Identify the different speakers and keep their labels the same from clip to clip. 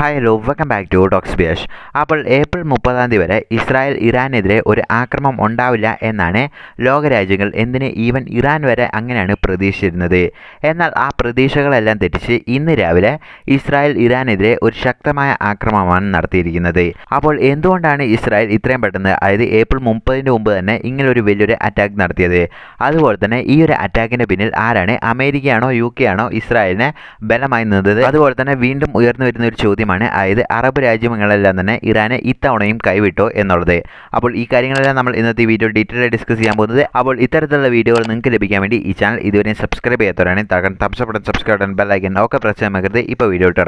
Speaker 1: Hi hello welcome back to docs ബിയേഷ് അപ്പോൾ April മുപ്പതാം തീയതി വരെ ഇസ്രായേൽ ഇറാനെതിരെ ഒരു ആക്രമം ഉണ്ടാവില്ല എന്നാണ് ലോകരാജ്യങ്ങൾ എന്തിന് ഈവൻ ഇറാൻ വരെ അങ്ങനെയാണ് പ്രതീക്ഷിച്ചിരുന്നത് എന്നാൽ ആ പ്രതീക്ഷകളെല്ലാം തെറ്റിച്ച് ഇന്ന് രാവിലെ ഇസ്രായേൽ ഇറാനെതിരെ ഒരു ശക്തമായ ആക്രമണമാണ് നടത്തിയിരിക്കുന്നത് അപ്പോൾ എന്തുകൊണ്ടാണ് ഇസ്രായേൽ ഇത്രയും പെട്ടെന്ന് അതായത് ഏപ്രിൽ മുപ്പതിന് മുമ്പ് തന്നെ ഇങ്ങനൊരു വലിയൊരു അറ്റാക്ക് നടത്തിയത് അതുപോലെ തന്നെ ഈ ഒരു അറ്റാക്കിൻ്റെ പിന്നിൽ ആരാണ് അമേരിക്കയാണോ യു കെ ആണോ ഇസ്രായേലിനെ ബലമായി നിന്നത് അതുപോലെ തന്നെ വീണ്ടും ഉയർന്നു വരുന്ന ഒരു ചോദ്യം കാര്യമാണ് അതായത് അറബ് രാജ്യങ്ങളെല്ലാം തന്നെ ഇറാനെ ഇത്തവണയും കൈവിട്ടു എന്നുള്ളത് അപ്പോൾ ഈ കാര്യങ്ങളെല്ലാം നമ്മൾ ഇന്നത്തെ വീഡിയോ ഡീറ്റെയിൽ ആയി ഡിസ്കസ് ചെയ്യാൻ പോകുന്നത് അപ്പോൾ ഇത്തരത്തിലുള്ള വീഡിയോകൾ നിങ്ങൾക്ക് ലഭിക്കാൻ വേണ്ടി ഈ ചാനൽ ഇതുവരെ സബ്സ്ക്രൈബ് ചെയ്യാത്തവരാണ് തകൻ തപ്സ് ബട്ടൺ സബ്സ്ക്രൈബ് ബട്ടൺ ബെല്ലൈക്കൻ ഒക്കെ പ്രസ് ചെയ്യാൻ മകരുത് ഇപ്പോൾ വീഡിയോ ഇട്ട്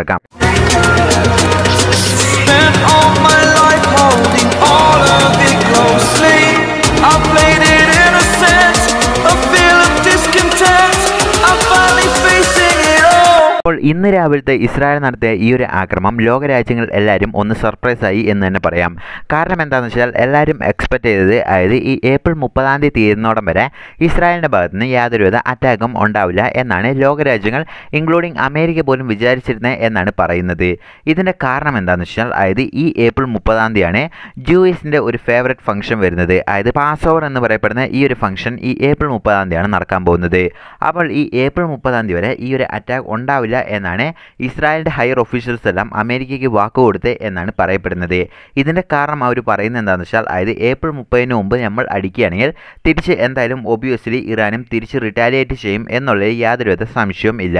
Speaker 1: all of it closely. it. അപ്പോൾ ഇന്ന് രാവിലത്തെ ഇസ്രായേൽ നടത്തിയ ഈ ഒരു ആക്രമം ലോകരാജ്യങ്ങൾ എല്ലാവരും ഒന്ന് സർപ്രൈസായി എന്ന് തന്നെ പറയാം കാരണം എന്താണെന്ന് വെച്ചാൽ എല്ലാവരും എക്സ്പെക്ട് ചെയ്തത് അതായത് ഈ ഏപ്രിൽ മുപ്പതാം തീയതി തീരുന്നോടം വരെ ഇസ്രായേലിൻ്റെ ഭാഗത്തു നിന്ന് യാതൊരുവിധ അറ്റാക്കും ഉണ്ടാവില്ല എന്നാണ് ലോകരാജ്യങ്ങൾ ഇൻക്ലൂഡിംഗ് അമേരിക്ക പോലും വിചാരിച്ചിരുന്നത് എന്നാണ് പറയുന്നത് ഇതിൻ്റെ കാരണം എന്താണെന്ന് വെച്ചാൽ അതായത് ഈ ഏപ്രിൽ മുപ്പതാം തീയതിയാണ് ജൂയിസിൻ്റെ ഒരു ഫേവററ്റ് ഫംഗ്ഷൻ വരുന്നത് അതായത് പാസ് ഓവർ എന്ന് പറയപ്പെടുന്ന ഈ ഒരു ഫംഗ്ഷൻ ഈ ഏപ്രിൽ മുപ്പതാം തീയതിയാണ് നടക്കാൻ പോകുന്നത് അപ്പോൾ ഈ ഏപ്രിൽ മുപ്പതാം തീയതി വരെ ഈ ഒരു അറ്റാക്ക് ഉണ്ടാവില്ല എന്നാണ് ഇസ്രായേലിൻ്റെ ഹയർ ഒഫീഷ്യൽസ് എല്ലാം അമേരിക്കയ്ക്ക് വാക്കുകൊടുത്ത് എന്നാണ് പറയപ്പെടുന്നത് ഇതിൻ്റെ കാരണം അവർ പറയുന്നത് എന്താണെന്ന് വെച്ചാൽ അതായത് ഏപ്രിൽ മുപ്പതിന് മുമ്പ് നമ്മൾ അടിക്കുകയാണെങ്കിൽ തിരിച്ച് എന്തായാലും ഒബിയസ്ലി ഇറാനും തിരിച്ച് റിറ്റാലിയേറ്റ് ചെയ്യും എന്നുള്ളതിൽ യാതൊരുവിധ സംശയവും ഇല്ല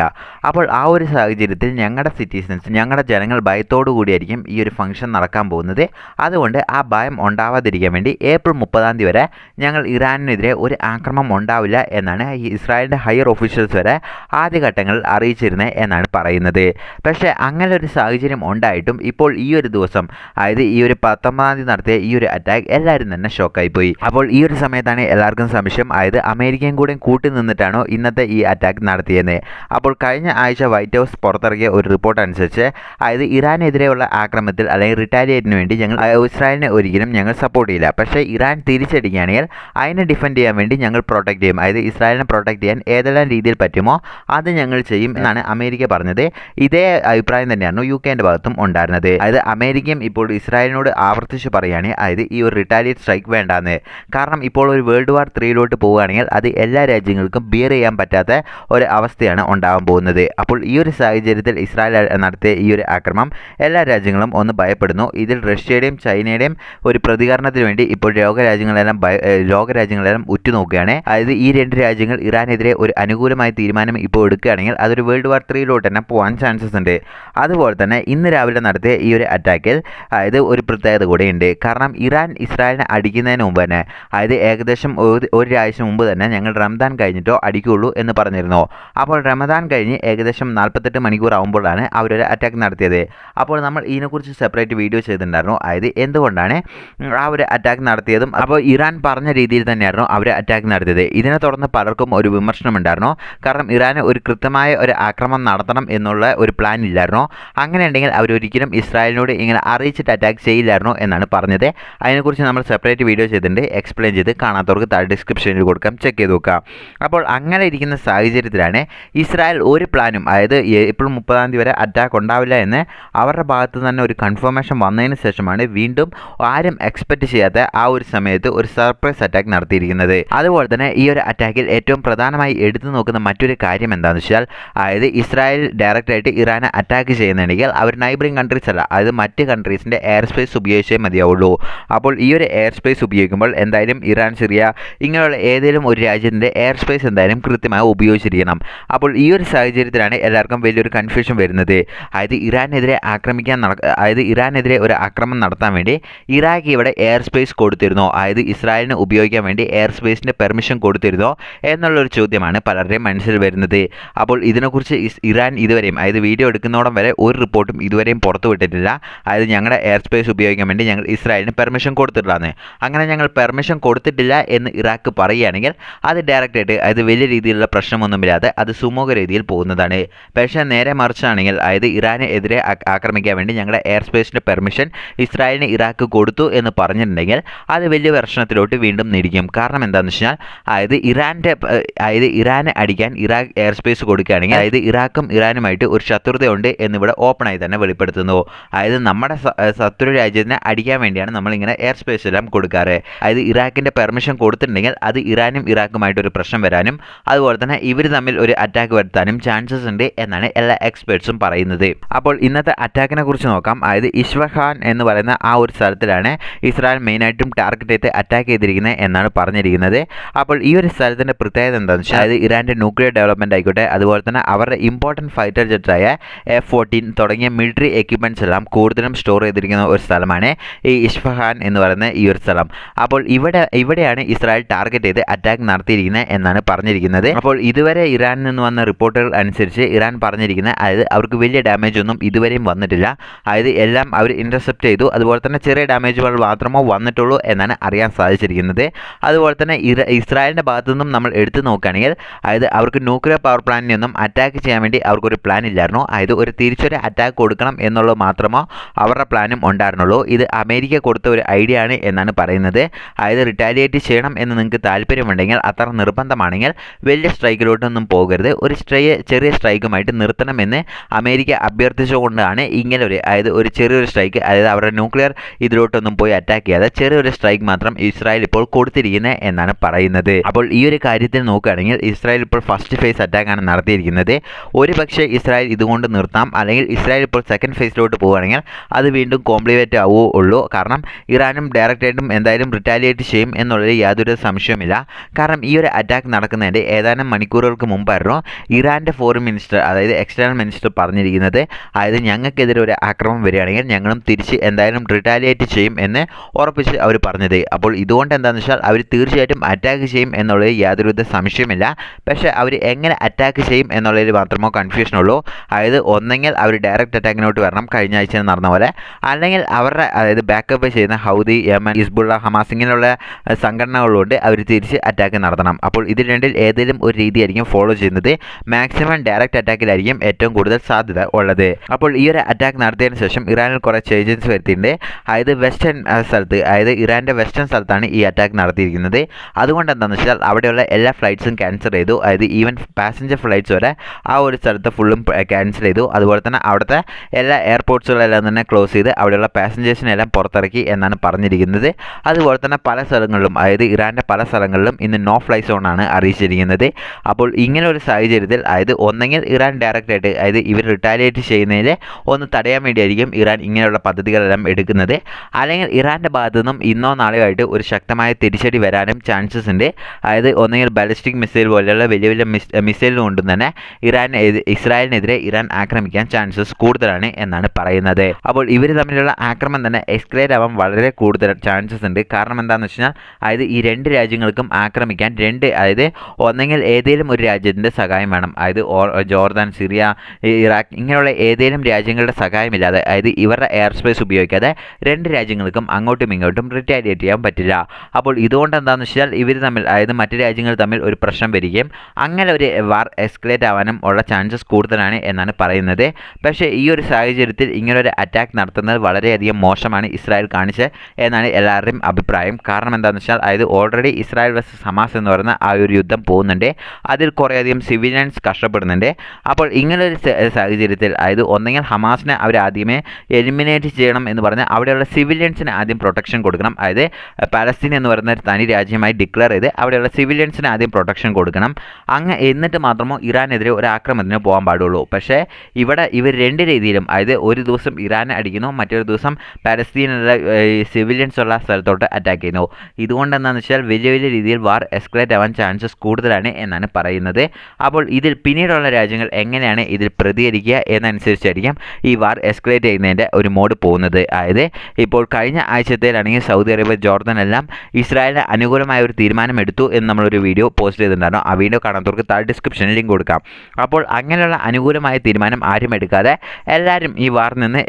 Speaker 1: അപ്പോൾ ആ ഒരു സാഹചര്യത്തിൽ ഞങ്ങളുടെ സിറ്റിസൻസ് ഞങ്ങളുടെ ജനങ്ങൾ ഭയത്തോടു കൂടിയായിരിക്കും ഈ ഒരു ഫംഗ്ഷൻ നടക്കാൻ പോകുന്നത് അതുകൊണ്ട് ആ ഭയം ഉണ്ടാവാതിരിക്കാൻ വേണ്ടി ഏപ്രിൽ മുപ്പതാം തീയതി വരെ ഞങ്ങൾ ഇറാനെതിരെ ഒരു ആക്രമണം ഉണ്ടാവില്ല എന്നാണ് ഇസ്രായേലിൻ്റെ ഹയർ ഒഫീഷ്യൽസ് വരെ ആദ്യഘട്ടങ്ങളിൽ അറിയിച്ചിരുന്നത് എന്നാണ് പറയുന്നത് പക്ഷേ അങ്ങനെ ഒരു സാഹചര്യം ഉണ്ടായിട്ടും ഇപ്പോൾ ഈ ഒരു ദിവസം അതായത് ഈ ഒരു പത്തൊമ്പതാം തീയതി നടത്തിയ ഈ ഒരു അറ്റാക്ക് എല്ലാവരും തന്നെ ഷോക്കായി പോയി അപ്പോൾ ഈ ഒരു സമയത്താണ് എല്ലാവർക്കും സംശയം അതായത് അമേരിക്കയും കൂടെ കൂട്ടി നിന്നിട്ടാണോ ഇന്നത്തെ ഈ അറ്റാക്ക് നടത്തിയത് അപ്പോൾ കഴിഞ്ഞ ആഴ്ച വൈറ്റ് ഹൗസ് പുറത്തിറക്കിയ ഒരു റിപ്പോർട്ട് അനുസരിച്ച് അതായത് ഇറാനെതിരെയുള്ള ആക്രമണത്തിൽ അല്ലെങ്കിൽ റിട്ടാലിയേറ്റിന് വേണ്ടി ഞങ്ങൾ ഇസ്രായേലിനെ ഒരിക്കലും ഞങ്ങൾ സപ്പോർട്ട് ചെയ്യില്ല പക്ഷേ ഇറാൻ തിരിച്ചടിക്കുകയാണെങ്കിൽ അതിനെ ഡിഫെൻഡ് ചെയ്യാൻ വേണ്ടി ഞങ്ങൾ പ്രൊട്ടക്റ്റ് ചെയ്യും അതായത് ഇസ്രായേലിനെ പ്രൊട്ടക്റ്റ് ചെയ്യാൻ ഏതെല്ലാം രീതിയിൽ പറ്റുമോ അത് ഞങ്ങൾ ചെയ്യും എന്നാണ് അമേരിക്ക അമേരിക്ക പറഞ്ഞത് ഇതേ അഭിപ്രായം തന്നെയാണ് യു കെൻ്റെ ഭാഗത്തും ഉണ്ടായിരുന്നത് അതായത് അമേരിക്കയും ഇപ്പോൾ ഇസ്രായേലിനോട് ആവർത്തിച്ച് പറയുകയാണ് അതായത് ഈ ഒരു റിട്ടാലിയേറ്റ് സ്ട്രൈക്ക് വേണ്ടാന്ന് കാരണം ഇപ്പോൾ ഒരു വേൾഡ് വാർ ത്രീയിലോട്ട് പോവുകയാണെങ്കിൽ അത് എല്ലാ രാജ്യങ്ങൾക്കും ബിയർ ചെയ്യാൻ പറ്റാത്ത ഒരു അവസ്ഥയാണ് ഉണ്ടാകാൻ പോകുന്നത് അപ്പോൾ ഈ ഒരു സാഹചര്യത്തിൽ ഇസ്രായേൽ നടത്തിയ ഈ ഒരു ആക്രമണം എല്ലാ രാജ്യങ്ങളും ഒന്ന് ഭയപ്പെടുന്നു ഇതിൽ റഷ്യയുടെയും ചൈനയുടെയും ഒരു പ്രതികരണത്തിന് വേണ്ടി ഇപ്പോൾ ലോകരാജ്യങ്ങളെല്ലാം ലോകരാജ്യങ്ങളെല്ലാം ഉറ്റുനോക്കുകയാണ് അതായത് ഈ രണ്ട് രാജ്യങ്ങൾ ഇറാനെതിരെ ഒരു അനുകൂലമായ തീരുമാനം ഇപ്പോൾ എടുക്കുകയാണെങ്കിൽ അതൊരു വേൾഡ് വാർ ത്രീ പരാജയത്തിലോട്ട് തന്നെ പോകാൻ ചാൻസസ് ഉണ്ട് അതുപോലെ തന്നെ ഇന്ന് രാവിലെ നടത്തിയ ഈ ഒരു അറ്റാക്കിൽ അതായത് ഒരു പ്രത്യേകത ഉണ്ട് കാരണം ഇറാൻ ഇസ്രായേലിനെ അടിക്കുന്നതിന് മുമ്പ് തന്നെ അതായത് ഏകദേശം ഒരു ആഴ്ച മുമ്പ് തന്നെ ഞങ്ങൾ റംദാൻ കഴിഞ്ഞിട്ടോ അടിക്കുകയുള്ളൂ എന്ന് പറഞ്ഞിരുന്നു അപ്പോൾ റമദാൻ കഴിഞ്ഞ് ഏകദേശം നാൽപ്പത്തെട്ട് മണിക്കൂർ ആകുമ്പോഴാണ് അവരൊരു അറ്റാക്ക് നടത്തിയത് അപ്പോൾ നമ്മൾ ഇതിനെക്കുറിച്ച് സെപ്പറേറ്റ് വീഡിയോ ചെയ്തിട്ടുണ്ടായിരുന്നു അതായത് എന്തുകൊണ്ടാണ് ആ ഒരു അറ്റാക്ക് നടത്തിയതും അപ്പോൾ ഇറാൻ പറഞ്ഞ രീതിയിൽ തന്നെയായിരുന്നു അവർ അറ്റാക്ക് നടത്തിയത് ഇതിനെ തുടർന്ന് പലർക്കും ഒരു വിമർശനം ഉണ്ടായിരുന്നു കാരണം ഇറാന് ഒരു കൃത്യമായ ഒരു ആക്രമണം നടത്തണം എന്നുള്ള ഒരു പ്ലാൻ ഇല്ലായിരുന്നു അവർ അവരൊരിക്കലും ഇസ്രായേലിനോട് ഇങ്ങനെ അറിയിച്ചിട്ട് അറ്റാക്ക് ചെയ്യില്ലായിരുന്നു എന്നാണ് പറഞ്ഞത് അതിനെക്കുറിച്ച് നമ്മൾ സെപ്പറേറ്റ് വീഡിയോ ചെയ്തിട്ടുണ്ട് എക്സ്പ്ലെയിൻ ചെയ്ത് കാണാത്തവർക്ക് താഴെ ഡിസ്ക്രിപ്ഷനിൽ കൊടുക്കാം ചെക്ക് ചെയ്ത് നോക്കാം അപ്പോൾ അങ്ങനെ ഇരിക്കുന്ന സാഹചര്യത്തിലാണ് ഇസ്രായേൽ ഒരു പ്ലാനും അതായത് ഏപ്രിൽ മുപ്പതാം തീയതി വരെ അറ്റാക്ക് ഉണ്ടാവില്ല എന്ന് അവരുടെ ഭാഗത്ത് തന്നെ ഒരു കൺഫർമേഷൻ വന്നതിന് ശേഷമാണ് വീണ്ടും ആരും എക്സ്പെക്റ്റ് ചെയ്യാത്ത ആ ഒരു സമയത്ത് ഒരു സർപ്രൈസ് അറ്റാക്ക് നടത്തിയിരിക്കുന്നത് അതുപോലെ തന്നെ ഈ ഒരു അറ്റാക്കിൽ ഏറ്റവും പ്രധാനമായി എടുത്തു നോക്കുന്ന മറ്റൊരു കാര്യം എന്താണെന്ന് വെച്ചാൽ അതായത് ഇസ്രായേൽ ഇസ്രായേൽ ഡയറക്റ്റായിട്ട് ഇറാനെ അറ്റാക്ക് ചെയ്യുന്നുണ്ടെങ്കിൽ അവർ നൈബറിങ് കൺട്രീസ് അല്ല അത് മറ്റ് കൺട്രീസിൻ്റെ എയർ സ്പേസ് ഉപയോഗിച്ചേ മതിയാവുള്ളൂ അപ്പോൾ ഈ ഒരു എയർ സ്പേസ് ഉപയോഗിക്കുമ്പോൾ എന്തായാലും ഇറാൻ സിറിയ ഇങ്ങനെയുള്ള ഏതെങ്കിലും ഒരു രാജ്യത്തിൻ്റെ എയർ സ്പേസ് എന്തായാലും കൃത്യമായി ഉപയോഗിച്ചിരിക്കണം അപ്പോൾ ഈ ഒരു സാഹചര്യത്തിലാണ് എല്ലാവർക്കും വലിയൊരു കൺഫ്യൂഷൻ വരുന്നത് അതായത് ഇറാനെതിരെ ആക്രമിക്കാൻ നടക്ക അതായത് ഇറാനെതിരെ ഒരു ആക്രമണം നടത്താൻ വേണ്ടി ഇറാഖ് ഇവിടെ എയർ സ്പേസ് കൊടുത്തിരുന്നോ അതായത് ഇസ്രായേലിന് ഉപയോഗിക്കാൻ വേണ്ടി എയർ സ്പേസിൻ്റെ പെർമിഷൻ കൊടുത്തിരുന്നോ എന്നുള്ളൊരു ചോദ്യമാണ് പലരുടെയും മനസ്സിൽ വരുന്നത് അപ്പോൾ ഇതിനെക്കുറിച്ച് ഇറാൻ ഇതുവരെയും അതായത് വീഡിയോ എടുക്കുന്നോടം വരെ ഒരു റിപ്പോർട്ടും ഇതുവരെയും പുറത്തുവിട്ടിട്ടില്ല അതായത് ഞങ്ങളുടെ എയർ സ്പേസ് ഉപയോഗിക്കാൻ വേണ്ടി ഞങ്ങൾ ഇസ്രായേലിന് പെർമിഷൻ കൊടുത്തിട്ടില്ലാന്ന് അങ്ങനെ ഞങ്ങൾ പെർമിഷൻ കൊടുത്തിട്ടില്ല എന്ന് ഇറാഖ് പറയുകയാണെങ്കിൽ അത് ഡയറക്റ്റായിട്ട് അതായത് വലിയ രീതിയിലുള്ള പ്രശ്നമൊന്നുമില്ലാതെ അത് സുമൂഹ രീതിയിൽ പോകുന്നതാണ് പക്ഷേ നേരെ മറിച്ചാണെങ്കിൽ അതായത് ഇറാനെ എതിരെ ആക്രമിക്കാൻ വേണ്ടി ഞങ്ങളുടെ എയർ സ്പേസിൻ്റെ പെർമിഷൻ ഇസ്രായേലിന് ഇറാഖ് കൊടുത്തു എന്ന് പറഞ്ഞിട്ടുണ്ടെങ്കിൽ അത് വലിയ പ്രശ്നത്തിലോട്ട് വീണ്ടും നീടിക്കും കാരണം എന്താണെന്ന് വെച്ചാൽ അതായത് ഇറാൻ്റെ അതായത് ഇറാനെ അടിക്കാൻ ഇറാഖ് എയർ സ്പേസ് കൊടുക്കുകയാണെങ്കിൽ അതായത് ഇറാഖ് അമേരിക്കക്കും ഇറാനുമായിട്ട് ഒരു ശത്രുതയുണ്ട് എന്നിവിടെ ഓപ്പണായി തന്നെ വെളിപ്പെടുത്തുന്നു അതായത് നമ്മുടെ ശത്രു രാജ്യത്തിനെ അടിക്കാൻ വേണ്ടിയാണ് നമ്മളിങ്ങനെ എയർ സ്പേസ് എല്ലാം കൊടുക്കാറ് അതായത് ഇറാഖിൻ്റെ പെർമിഷൻ കൊടുത്തിട്ടുണ്ടെങ്കിൽ അത് ഇറാനും ഇറാഖുമായിട്ട് ഒരു പ്രശ്നം വരാനും അതുപോലെ തന്നെ ഇവർ തമ്മിൽ ഒരു അറ്റാക്ക് വരുത്താനും ചാൻസസ് ഉണ്ട് എന്നാണ് എല്ലാ എക്സ്പേർട്സും പറയുന്നത് അപ്പോൾ ഇന്നത്തെ അറ്റാക്കിനെ കുറിച്ച് നോക്കാം അതായത് ഇഷ്വഖാൻ എന്ന് പറയുന്ന ആ ഒരു സ്ഥലത്തിലാണ് ഇസ്രായേൽ മെയിനായിട്ടും ടാർഗറ്റ് ചെയ്ത് അറ്റാക്ക് ചെയ്തിരിക്കുന്നത് എന്നാണ് പറഞ്ഞിരിക്കുന്നത് അപ്പോൾ ഈ ഒരു സ്ഥലത്തിൻ്റെ പ്രത്യേകത എന്താണെന്ന് വെച്ചാൽ അതായത് ഇറാൻ്റെ ന്യൂക്ലിയർ ഡെവലപ്മെൻറ്റ് ആയിക്കോട്ടെ അതുപോലെ തന്നെ അവരുടെ ഇമ്പോർട്ട് ഇമ്പോർട്ടൻറ്റ് ഫൈറ്റർ ജെറ്റായ എഫ് ഫോർട്ടീൻ തുടങ്ങിയ മിലിറ്ററി എക്യുപ്മെൻറ്റ്സ് എല്ലാം കൂടുതലും സ്റ്റോർ ചെയ്തിരിക്കുന്ന ഒരു സ്ഥലമാണ് ഈ ഇഷ്ഫഹാൻ എന്ന് പറയുന്ന ഈ ഒരു സ്ഥലം അപ്പോൾ ഇവിടെ ഇവിടെയാണ് ഇസ്രായേൽ ടാർഗറ്റ് ചെയ്ത് അറ്റാക്ക് നടത്തിയിരിക്കുന്നത് എന്നാണ് പറഞ്ഞിരിക്കുന്നത് അപ്പോൾ ഇതുവരെ ഇറാനിൽ നിന്ന് വന്ന റിപ്പോർട്ടുകൾ അനുസരിച്ച് ഇറാൻ പറഞ്ഞിരിക്കുന്നത് അതായത് അവർക്ക് വലിയ ഡാമേജ് ഒന്നും ഇതുവരെയും വന്നിട്ടില്ല അതായത് എല്ലാം അവർ ഇൻ്റർസെപ്റ്റ് ചെയ്തു അതുപോലെ തന്നെ ചെറിയ ഡാമേജുകൾ മാത്രമോ വന്നിട്ടുള്ളൂ എന്നാണ് അറിയാൻ സാധിച്ചിരിക്കുന്നത് അതുപോലെ തന്നെ ഇസ്രായേലിൻ്റെ ഭാഗത്തു നിന്നും നമ്മൾ എടുത്തു നോക്കുകയാണെങ്കിൽ അതായത് അവർക്ക് ന്യൂക്ലിയർ പവർ പ്ലാന്റിനൊന്നും അറ്റാക്ക് ചെയ്യാൻ വേണ്ടി അവർക്കൊരു പ്ലാൻ ഇല്ലായിരുന്നു അതായത് ഒരു തിരിച്ചൊരു അറ്റാക്ക് കൊടുക്കണം എന്നുള്ളത് മാത്രമോ അവരുടെ പ്ലാനും ഉണ്ടായിരുന്നുള്ളൂ ഇത് അമേരിക്ക കൊടുത്ത ഒരു ഐഡിയ ആണ് എന്നാണ് പറയുന്നത് അതായത് റിറ്റാലിയേറ്റ് ചെയ്യണം എന്ന് നിങ്ങൾക്ക് താല്പര്യമുണ്ടെങ്കിൽ അത്ര നിർബന്ധമാണെങ്കിൽ വലിയ സ്ട്രൈക്കിലോട്ടൊന്നും പോകരുത് ഒരു സ്ട്രൈ ചെറിയ സ്ട്രൈക്കുമായിട്ട് നിർത്തണമെന്ന് അമേരിക്ക അഭ്യർത്ഥിച്ചുകൊണ്ടാണ് ഇങ്ങനെ ഒരു അതായത് ഒരു ചെറിയൊരു സ്ട്രൈക്ക് അതായത് അവരുടെ ന്യൂക്ലിയർ ഇതിലോട്ടൊന്നും പോയി അറ്റാക്ക് ചെയ്യാതെ ചെറിയൊരു സ്ട്രൈക്ക് മാത്രം ഇസ്രായേൽ ഇപ്പോൾ കൊടുത്തിരിക്കുന്നത് എന്നാണ് പറയുന്നത് അപ്പോൾ ഈ ഒരു കാര്യത്തിൽ നോക്കുകയാണെങ്കിൽ ഇസ്രായേൽ ഇപ്പോൾ ഫസ്റ്റ് ഫേസ് അറ്റാക്കാണ് നടത്തിയിരിക്കുന്നത് ഒരു ഒരു പക്ഷേ ഇസ്രായേൽ ഇതുകൊണ്ട് നിർത്താം അല്ലെങ്കിൽ ഇസ്രായേൽ ഇപ്പോൾ സെക്കൻഡ് ഫേസിലോട്ട് പോവുകയാണെങ്കിൽ അത് വീണ്ടും കോംപ്ലിക്കേറ്റ് ആവുകയോ ഉള്ളൂ കാരണം ഇറാനും ഡയറക്റ്റായിട്ടും എന്തായാലും റിറ്റാലിയേറ്റ് ചെയ്യും എന്നുള്ളതിൽ യാതൊരു സംശയവുമില്ല കാരണം ഈ ഒരു അറ്റാക്ക് നടക്കുന്നതിൻ്റെ ഏതാനും മണിക്കൂറുകൾക്ക് മുമ്പായിരുന്നു ഇറാൻ്റെ ഫോറിൻ മിനിസ്റ്റർ അതായത് എക്സ്റ്റേണൽ മിനിസ്റ്റർ പറഞ്ഞിരിക്കുന്നത് അതായത് ഞങ്ങൾക്കെതിരെ ഒരു ആക്രമണം വരികയാണെങ്കിൽ ഞങ്ങളും തിരിച്ച് എന്തായാലും റിറ്റാലിയേറ്റ് ചെയ്യും എന്ന് ഉറപ്പിച്ച് അവർ പറഞ്ഞത് അപ്പോൾ ഇതുകൊണ്ട് എന്താണെന്ന് വെച്ചാൽ അവർ തീർച്ചയായിട്ടും അറ്റാക്ക് ചെയ്യും എന്നുള്ളതിൽ യാതൊരുവിധ സംശയമില്ല പക്ഷേ അവർ എങ്ങനെ അറ്റാക്ക് ചെയ്യും എന്നുള്ളതിൽ മാത്രമേ ഉള്ളൂ അതായത് ഒന്നെങ്കിൽ അവർ ഡയറക്റ്റ് അറ്റാക്കിനോട്ട് വരണം കഴിഞ്ഞ ആഴ്ച നടന്ന പോലെ അല്ലെങ്കിൽ അവരുടെ അതായത് ബാക്കപ്പ് ചെയ്യുന്ന ഹൗദി യമൻ ഹിസ്ബുള്ള ഹമാസ് ഇങ്ങനെയുള്ള സംഘടനകളുണ്ട് അവർ തിരിച്ച് അറ്റാക്ക് നടത്തണം അപ്പോൾ ഇത് രണ്ടിൽ ഏതെങ്കിലും ഒരു രീതിയായിരിക്കും ഫോളോ ചെയ്യുന്നത് മാക്സിമം ഡയറക്റ്റ് അറ്റാക്കിലായിരിക്കും ഏറ്റവും കൂടുതൽ സാധ്യത ഉള്ളത് അപ്പോൾ ഈ ഒരു അറ്റാക്ക് നടത്തിയതിനു ശേഷം ഇറാനിൽ കുറേ ചേഞ്ചസ് വരുത്തിയിട്ടുണ്ട് അതായത് വെസ്റ്റേൺ സ്ഥലത്ത് അതായത് ഇറാൻ്റെ വെസ്റ്റേൺ സ്ഥലത്താണ് ഈ അറ്റാക്ക് നടത്തിയിരിക്കുന്നത് അതുകൊണ്ട് എന്താണെന്ന് വെച്ചാൽ അവിടെയുള്ള എല്ലാ ഫ്ലൈറ്റ്സും ക്യാൻസൽ ചെയ്തു അതായത് ഈവൻ പാസഞ്ചർ ഫ്ലൈറ്റ്സ് വരെ ആ ഒരു സ്ഥലത്ത് ഫുള്ളും ക്യാൻസൽ ചെയ്തു അതുപോലെ തന്നെ അവിടുത്തെ എല്ലാ എയർപോർട്ട്സുകളെല്ലാം തന്നെ ക്ലോസ് ചെയ്ത് അവിടെയുള്ള പാസഞ്ചേഴ്സിനെല്ലാം പുറത്തിറക്കി എന്നാണ് പറഞ്ഞിരിക്കുന്നത് അതുപോലെ തന്നെ പല സ്ഥലങ്ങളിലും അതായത് ഇറാൻ്റെ പല സ്ഥലങ്ങളിലും ഇന്ന് നോ ഫ്ലൈ സോണാണ് അറിയിച്ചിരിക്കുന്നത് അപ്പോൾ ഇങ്ങനെ ഒരു സാഹചര്യത്തിൽ അതായത് ഒന്നെങ്കിൽ ഇറാൻ ഡയറക്റ്റായിട്ട് അതായത് ഇവർ റിട്ടാലിയേറ്റ് ചെയ്യുന്നതിൽ ഒന്ന് തടയാൻ വേണ്ടിയായിരിക്കും ഇറാൻ ഇങ്ങനെയുള്ള പദ്ധതികളെല്ലാം എടുക്കുന്നത് അല്ലെങ്കിൽ ഇറാൻ്റെ ഭാഗത്തു നിന്നും ഇന്നോ നാളെയോ ആയിട്ട് ഒരു ശക്തമായ തിരിച്ചടി വരാനും ചാൻസസ് ഉണ്ട് അതായത് ഒന്നെങ്കിൽ ബാലിസ്റ്റിക് മിസൈൽ പോലെയുള്ള വലിയ വലിയ മിസ് കൊണ്ടും തന്നെ ഇറാൻ ഇസ്രായേലിനെതിരെ ഇറാൻ ആക്രമിക്കാൻ ചാൻസസ് കൂടുതലാണ് എന്നാണ് പറയുന്നത് അപ്പോൾ ഇവർ തമ്മിലുള്ള ആക്രമണം തന്നെ എസ്കലേറ്റ് ആവാൻ വളരെ കൂടുതൽ ചാൻസസ് ഉണ്ട് കാരണം എന്താണെന്ന് വെച്ച് അതായത് ഈ രണ്ട് രാജ്യങ്ങൾക്കും ആക്രമിക്കാൻ രണ്ട് അതായത് ഒന്നെങ്കിൽ ഏതെങ്കിലും ഒരു രാജ്യത്തിൻ്റെ സഹായം വേണം അതായത് ജോർദാൻ സിറിയ ഇറാഖ് ഇങ്ങനെയുള്ള ഏതെങ്കിലും രാജ്യങ്ങളുടെ സഹായമില്ലാതെ അതായത് ഇവരുടെ എയർ സ്പേസ് ഉപയോഗിക്കാതെ രണ്ട് രാജ്യങ്ങൾക്കും അങ്ങോട്ടും ഇങ്ങോട്ടും റിട്ടാലിയേറ്റ് ചെയ്യാൻ പറ്റില്ല അപ്പോൾ ഇതുകൊണ്ട് എന്താണെന്ന് വെച്ചാൽ ഇവർ തമ്മിൽ അതായത് മറ്റു രാജ്യങ്ങൾ തമ്മിൽ ഒരു പ്രശ്നം വരികയും അങ്ങനെ ഒരു വാർ എസ്കലേറ്റ് ആവാനും ഉള്ള ചാൻസ് ചാൻസസ് കൂടുതലാണ് എന്നാണ് പറയുന്നത് പക്ഷേ ഈ ഒരു സാഹചര്യത്തിൽ ഇങ്ങനൊരു അറ്റാക്ക് നടത്തുന്നത് വളരെയധികം മോശമാണ് ഇസ്രായേൽ കാണിച്ചത് എന്നാണ് എല്ലാവരുടെയും അഭിപ്രായം കാരണം എന്താണെന്ന് വെച്ചാൽ അതായത് ഓൾറെഡി ഇസ്രായേൽ വേഴ്സസ് ഹമാസ് എന്ന് പറയുന്ന ആ ഒരു യുദ്ധം പോകുന്നുണ്ട് അതിൽ കുറേയധികം സിവിലിയൻസ് കഷ്ടപ്പെടുന്നുണ്ട് അപ്പോൾ ഇങ്ങനൊരു സാഹചര്യത്തിൽ അതായത് ഒന്നെങ്കിൽ ഹമാസിനെ അവർ ആദ്യമേ എലിമിനേറ്റ് ചെയ്യണം എന്ന് പറഞ്ഞാൽ അവിടെയുള്ള സിവിലിയൻസിന് ആദ്യം പ്രൊട്ടക്ഷൻ കൊടുക്കണം അതായത് പാലസ്തീൻ എന്ന് പറയുന്ന ഒരു തനി രാജ്യമായി ഡിക്ലെയർ ചെയ്ത് അവിടെയുള്ള സിവിലിയൻസിന് ആദ്യം പ്രൊട്ടക്ഷൻ കൊടുക്കണം അങ്ങ് എന്നിട്ട് മാത്രമോ ഇറാനെതിരെ ഒരു ആക്രമണം യുദ്ധത്തിന് പോകാൻ പാടുള്ളൂ പക്ഷേ ഇവിടെ ഇവർ രണ്ട് രീതിയിലും അതായത് ഒരു ദിവസം ഇറാനെ അടിക്കുന്നു മറ്റൊരു ദിവസം പാലസ്തീനുള്ള സിവിലിയൻസ് ഉള്ള സ്ഥലത്തോട്ട് അറ്റാക്ക് ചെയ്യുന്നു ഇതുകൊണ്ട് എന്താണെന്ന് വെച്ചാൽ വലിയ വലിയ രീതിയിൽ വാർ എസ്കലേറ്റ് ആവാൻ ചാൻസസ് കൂടുതലാണ് എന്നാണ് പറയുന്നത് അപ്പോൾ ഇതിൽ പിന്നീടുള്ള രാജ്യങ്ങൾ എങ്ങനെയാണ് ഇതിൽ പ്രതികരിക്കുക എന്നനുസരിച്ചായിരിക്കും ഈ വാർ എസ്കലേറ്റ് ചെയ്യുന്നതിൻ്റെ ഒരു മോഡ് പോകുന്നത് അതായത് ഇപ്പോൾ കഴിഞ്ഞ ആഴ്ചത്തേലാണെങ്കിൽ സൗദി അറേബ്യ ജോർദൻ എല്ലാം ഇസ്രായേലിന് അനുകൂലമായ ഒരു തീരുമാനം എടുത്തു എന്ന് നമ്മളൊരു വീഡിയോ പോസ്റ്റ് ചെയ്തിട്ടുണ്ടായിരുന്നു ആ വീഡിയോ കാണാത്തവർക്ക് താഴെ ഡിസ്ക്രിപ്ഷനിൽ ലിങ്ക് കൊടുക്കാം അപ്പോൾ ആ അങ്ങനെയുള്ള അനുകൂലമായ തീരുമാനം ആരും എടുക്കാതെ എല്ലാവരും ഈ വാറിൽ നിന്ന്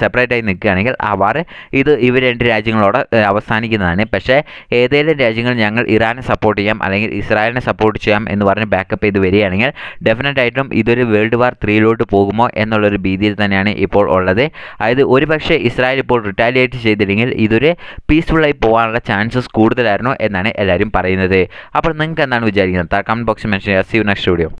Speaker 1: സെപ്പറേറ്റ് ആയി നിൽക്കുകയാണെങ്കിൽ ആ വാർ ഇത് ഇവ രണ്ട് രാജ്യങ്ങളോട് അവസാനിക്കുന്നതാണ് പക്ഷേ ഏതെങ്കിലും രാജ്യങ്ങൾ ഞങ്ങൾ ഇറാനെ സപ്പോർട്ട് ചെയ്യാം അല്ലെങ്കിൽ ഇസ്രായേലിനെ സപ്പോർട്ട് ചെയ്യാം എന്ന് പറഞ്ഞ് ബാക്കപ്പ് ചെയ്ത് വരികയാണെങ്കിൽ ഡെഫിനറ്റായിട്ടും ഇതൊരു വേൾഡ് വാർ ത്രീയിലോട്ട് പോകുമോ എന്നുള്ളൊരു ഭീതിയിൽ തന്നെയാണ് ഇപ്പോൾ ഉള്ളത് അതായത് ഒരുപക്ഷെ ഇസ്രായേൽ ഇപ്പോൾ റിട്ടാലിയേറ്റ് ചെയ്തില്ലെങ്കിൽ ഇതൊരു പീസ്ഫുള്ളായി പോകാനുള്ള ചാൻസസ് കൂടുതലായിരുന്നു എന്നാണ് എല്ലാവരും പറയുന്നത് അപ്പോൾ നിങ്ങൾക്ക് എന്താണ് വിചാരിക്കുന്നത് കമൻറ്റ് ബോക്സിൽ മെൻഷൻ ചെയ്യുക സീവ് നെക്സ്റ്റ് വീഡിയോ